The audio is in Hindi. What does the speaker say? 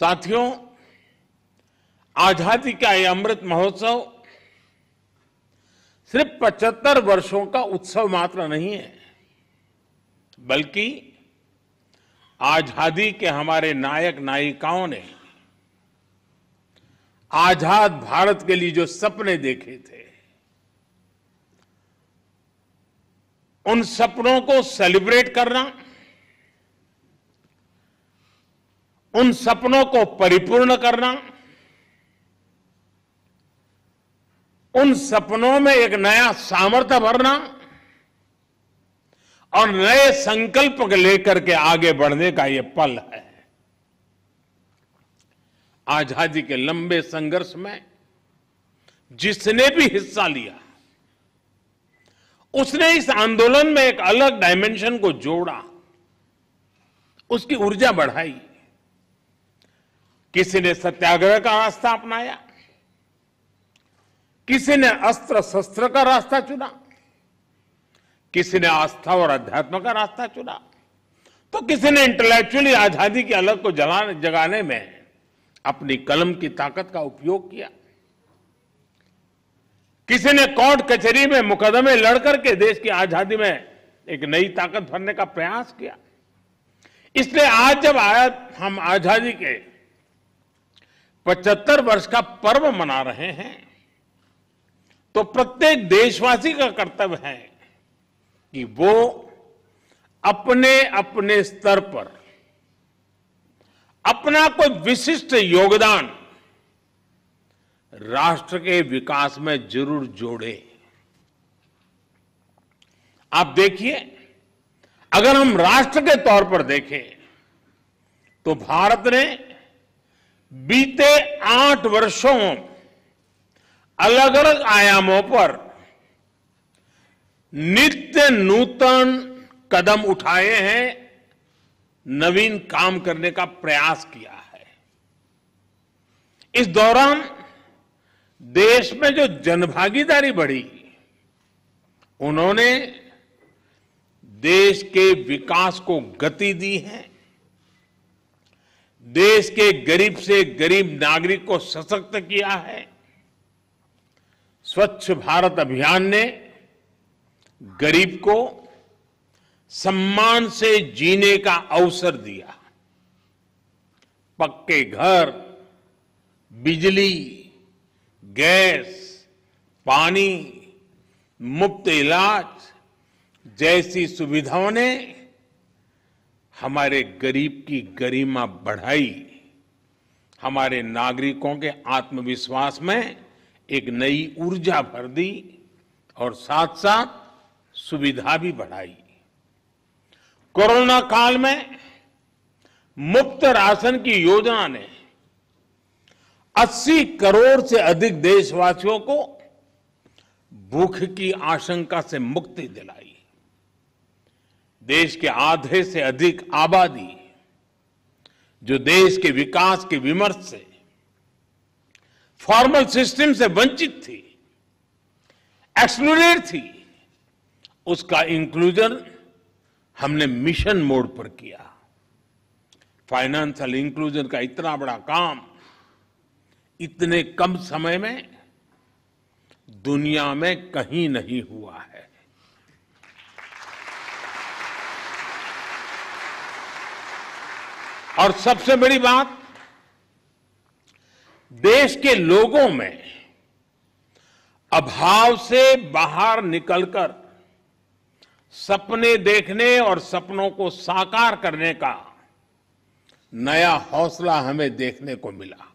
साथियों आजादी का यह अमृत महोत्सव सिर्फ 75 वर्षों का उत्सव मात्र नहीं है बल्कि आजादी के हमारे नायक नायिकाओं ने आजाद भारत के लिए जो सपने देखे थे उन सपनों को सेलिब्रेट करना उन सपनों को परिपूर्ण करना उन सपनों में एक नया सामर्थ्य भरना और नए संकल्प लेकर के आगे बढ़ने का यह पल है आजादी के लंबे संघर्ष में जिसने भी हिस्सा लिया उसने इस आंदोलन में एक अलग डायमेंशन को जोड़ा उसकी ऊर्जा बढ़ाई किसी ने सत्याग्रह का रास्ता अपनाया किसी ने अस्त्र शस्त्र का रास्ता चुना किसी ने आस्था और अध्यात्म का रास्ता चुना तो किसी ने इंटेलेक्चुअली आजादी की अलग को जलाने जगाने में अपनी कलम की ताकत का उपयोग किया किसी ने कोर्ट कचहरी में मुकदमे लड़कर के देश की आजादी में एक नई ताकत भरने का प्रयास किया इसलिए आज जब आया हम आजादी के पचहत्तर वर्ष का पर्व मना रहे हैं तो प्रत्येक देशवासी का कर्तव्य है कि वो अपने अपने स्तर पर अपना कोई विशिष्ट योगदान राष्ट्र के विकास में जरूर जोड़े आप देखिए अगर हम राष्ट्र के तौर पर देखें तो भारत ने बीते आठ वर्षों अलग अलग आयामों पर नित्य नूतन कदम उठाए हैं नवीन काम करने का प्रयास किया है इस दौरान देश में जो जनभागीदारी बढ़ी उन्होंने देश के विकास को गति दी है देश के गरीब से गरीब नागरिक को सशक्त किया है स्वच्छ भारत अभियान ने गरीब को सम्मान से जीने का अवसर दिया पक्के घर बिजली गैस पानी मुफ्त इलाज जैसी सुविधाओं ने हमारे गरीब की गरिमा बढ़ाई हमारे नागरिकों के आत्मविश्वास में एक नई ऊर्जा भर दी और साथ साथ सुविधा भी बढ़ाई कोरोना काल में मुफ्त राशन की योजना ने 80 करोड़ से अधिक देशवासियों को भूख की आशंका से मुक्ति दिलाई देश के आधे से अधिक आबादी जो देश के विकास के विमर्श से फॉर्मल सिस्टम से वंचित थी एक्सक्लूडेड थी उसका इंक्लूजन हमने मिशन मोड पर किया फाइनेंशियल इंक्लूजन का इतना बड़ा काम इतने कम समय में दुनिया में कहीं नहीं हुआ है और सबसे बड़ी बात देश के लोगों में अभाव से बाहर निकलकर सपने देखने और सपनों को साकार करने का नया हौसला हमें देखने को मिला